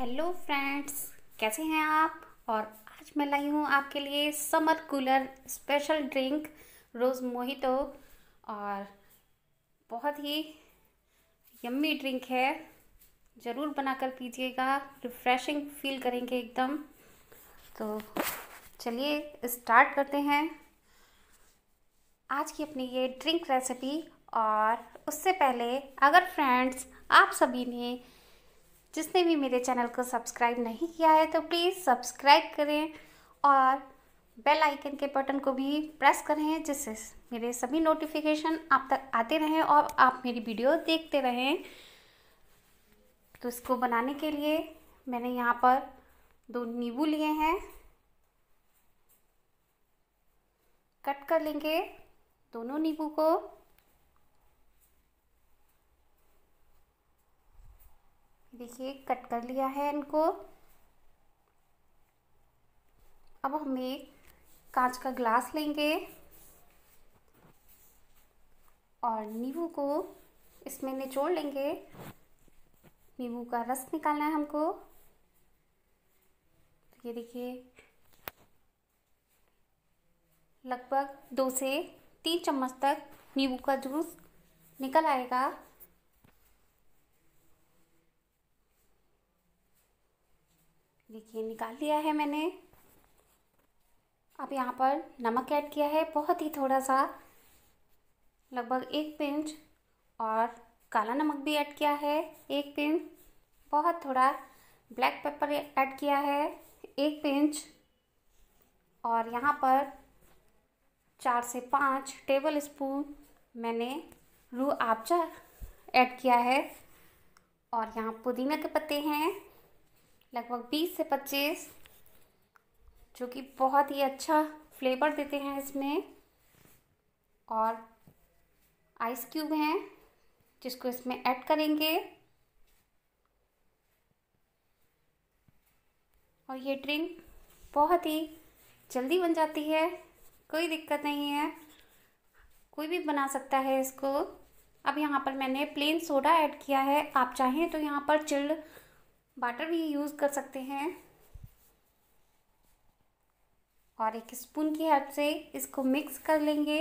hello friends कैसे हैं आप और आज मैं लाई हूँ आपके लिए summer cooler special drink rose mojito और बहुत ही यम्मी ड्रिंक है ज़रूर बनाकर पीजिएगा रिफ़्रेशिंग फील करेंगे एकदम तो चलिए स्टार्ट करते हैं आज की अपनी ये ड्रिंक रेसिपी और उससे पहले अगर फ्रेंड्स आप सभी ने जिसने भी मेरे चैनल को सब्सक्राइब नहीं किया है तो प्लीज़ सब्सक्राइब करें और बेल आइकन के बटन को भी प्रेस करें जिससे मेरे सभी नोटिफिकेशन आप तक आते रहें और आप मेरी वीडियो देखते रहें तो इसको बनाने के लिए मैंने यहाँ पर दो नींबू लिए हैं कट कर लेंगे दोनों नींबू को देखिए कट कर लिया है इनको अब हम एक कांच का ग्लास लेंगे और नींबू को इसमें निचोड़ लेंगे नींबू का रस निकालना है हमको तो ये देखिए लगभग दो से तीन चम्मच तक नींबू का जूस निकल आएगा देखिए निकाल लिया है मैंने अब यहाँ पर नमक ऐड किया है बहुत ही थोड़ा सा लगभग एक पिंच और काला नमक भी ऐड किया है एक पिंच बहुत थोड़ा ब्लैक पेपर ऐड किया है एक पिंच और यहाँ पर चार से पाँच टेबल स्पून मैंने रू आपजा ऐड किया है और यहाँ पुदीना के पत्ते हैं लगभग 20 से 25 जो कि बहुत ही अच्छा फ्लेवर देते हैं इसमें और आइस क्यूब हैं जिसको इसमें ऐड करेंगे और ये ड्रिंक बहुत ही जल्दी बन जाती है कोई दिक्कत नहीं है कोई भी बना सकता है इसको अब यहाँ पर मैंने प्लेन सोडा ऐड किया है आप चाहें तो यहाँ पर चिल्ड बाटर भी यूज़ कर सकते हैं और एक स्पून की हेल्प से इसको मिक्स कर लेंगे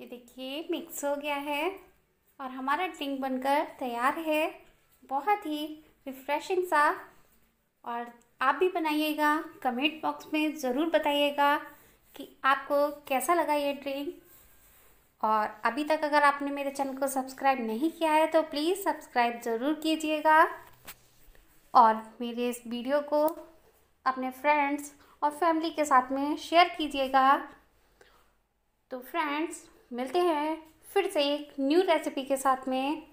ये देखिए मिक्स हो गया है और हमारा ड्रिंक बनकर तैयार है बहुत ही रिफ्रेशिंग सा और आप भी बनाइएगा कमेंट बॉक्स में ज़रूर बताइएगा कि आपको कैसा लगा ये ड्रिंक और अभी तक अगर आपने मेरे चैनल को सब्सक्राइब नहीं किया है तो प्लीज़ सब्सक्राइब ज़रूर कीजिएगा और मेरे इस वीडियो को अपने फ्रेंड्स और फैमिली के साथ में शेयर कीजिएगा तो फ्रेंड्स मिलते हैं फिर से एक न्यू रेसिपी के साथ में